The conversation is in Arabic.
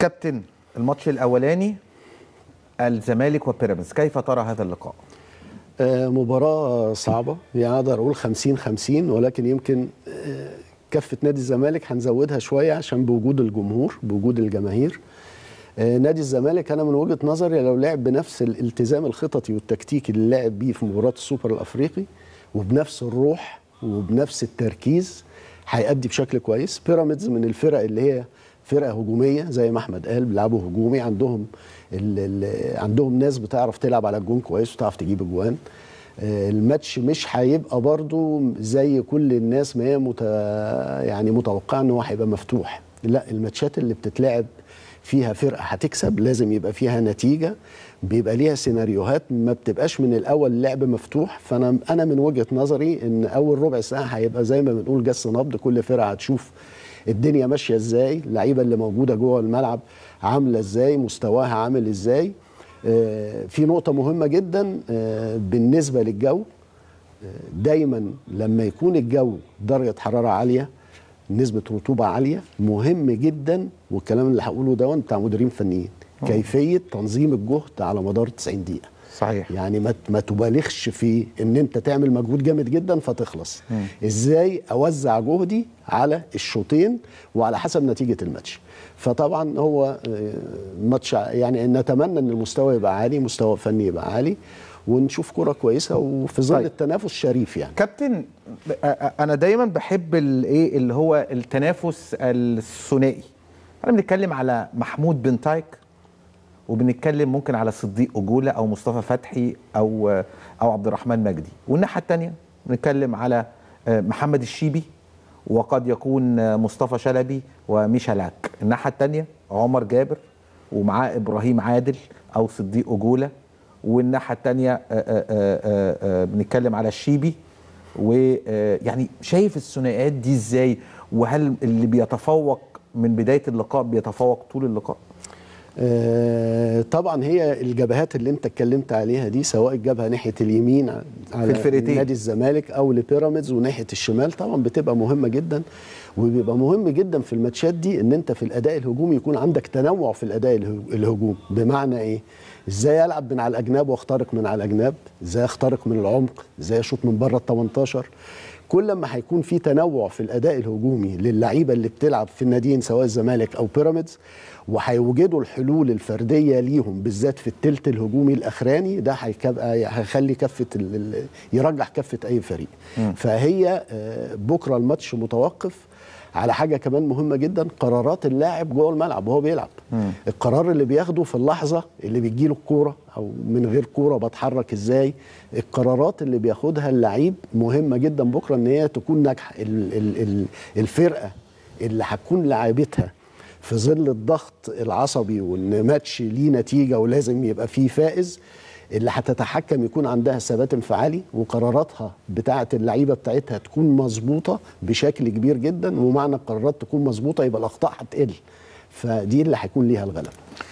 كابتن الماتش الاولاني الزمالك وبيراميدز كيف ترى هذا اللقاء آه، مباراة صعبة يعني أقدر أقول 50 50 ولكن يمكن آه، كفة نادي الزمالك هنزودها شوية عشان بوجود الجمهور بوجود الجماهير آه، نادي الزمالك أنا من وجهة نظري لو لعب بنفس الالتزام الخططي والتكتيكي اللي لعب بيه في مباراة السوبر الأفريقي وبنفس الروح وبنفس التركيز هيأدي بشكل كويس بيراميدز من الفرق اللي هي فرقه هجوميه زي ما احمد قال بيلعبوا هجومي عندهم الـ الـ عندهم ناس بتعرف تلعب على الجون كويس وتعرف تجيب اجوان آه، الماتش مش هيبقى برضو زي كل الناس ما هي مت... يعني متوقعه ان هو هيبقى مفتوح لا الماتشات اللي بتتلعب فيها فرقه هتكسب لازم يبقى فيها نتيجه بيبقى ليها سيناريوهات ما بتبقاش من الاول لعب مفتوح فانا انا من وجهه نظري ان اول ربع ساعه هيبقى زي ما بنقول جس نبض كل فرقه هتشوف الدنيا ماشيه ازاي اللعيبه اللي موجوده جوه الملعب عامله ازاي مستواها عامل ازاي آه، في نقطه مهمه جدا آه، بالنسبه للجو آه، دايما لما يكون الجو درجه حراره عاليه نسبه رطوبه عاليه مهم جدا والكلام اللي هقوله ده بتاع مديرين فنيين كيفيه تنظيم الجهد على مدار 90 دقيقه صحيح يعني ما ما تبالغش في ان انت تعمل مجهود جامد جدا فتخلص مم. ازاي اوزع جهدي على الشوطين وعلى حسب نتيجه الماتش فطبعا هو آه، ماتش يعني نتمنى ان المستوى يبقى عالي مستوى فني يبقى عالي ونشوف كره كويسه وفي ظل طيب. التنافس شريف يعني كابتن آه، آه، انا دايما بحب الايه اللي هو التنافس الثنائي احنا بنتكلم على محمود بن تايك وبنتكلم ممكن على صديق أجولة أو مصطفى فتحي أو أو عبد الرحمن مجدي والناحية الثانية بنتكلم على آه، محمد الشيبي وقد يكون مصطفى شلبي وميشالاك الناحية الثانية عمر جابر ومعاه إبراهيم عادل أو صديق أجولة والناحية الثانية آه، آه، بنتكلم على الشيبي ويعني شايف الثنائيات دي ازاي وهل اللي بيتفوق من بداية اللقاء بيتفوق طول اللقاء؟ آه، طبعا هي الجبهات اللي انت اتكلمت عليها دي سواء الجبهه ناحيه اليمين على في نادي الزمالك او لبيراميدز وناحيه الشمال طبعا بتبقى مهمه جدا وبيبقى مهم جدا في الماتشات دي ان انت في الاداء الهجومي يكون عندك تنوع في الاداء الهجوم بمعنى ايه ازاي العب من على الاجناب واخترق من على الاجناب ازاي اخترق من العمق ازاي اشوط من بره ال 18 كل ما هيكون في تنوع في الاداء الهجومي للعيبه اللي بتلعب في الناديين سواء الزمالك او بيراميدز وهيوجدوا الحلول الفرديه ليهم بالذات في الثلث الهجومي الاخراني ده هيخلي كفه يرجح كفه اي فريق م. فهي آه، بكره الماتش متوقف على حاجه كمان مهمه جدا قرارات اللاعب جوه الملعب وهو بيلعب مم. القرار اللي بياخده في اللحظه اللي بيجي له الكوره او من غير كوره بتحرك ازاي القرارات اللي بياخدها اللعيب مهمه جدا بكره ان هي تكون ناجحه الفرقه اللي هتكون لعيبتها في ظل الضغط العصبي وان ماتش ليه نتيجه ولازم يبقى فيه فائز اللي هتتحكم يكون عندها ثبات انفعالي وقراراتها بتاعه اللعيبه بتاعتها تكون مظبوطه بشكل كبير جدا ومعنى القرارات تكون مظبوطه يبقى الاخطاء هتقل فدي اللي هيكون ليها الغلبه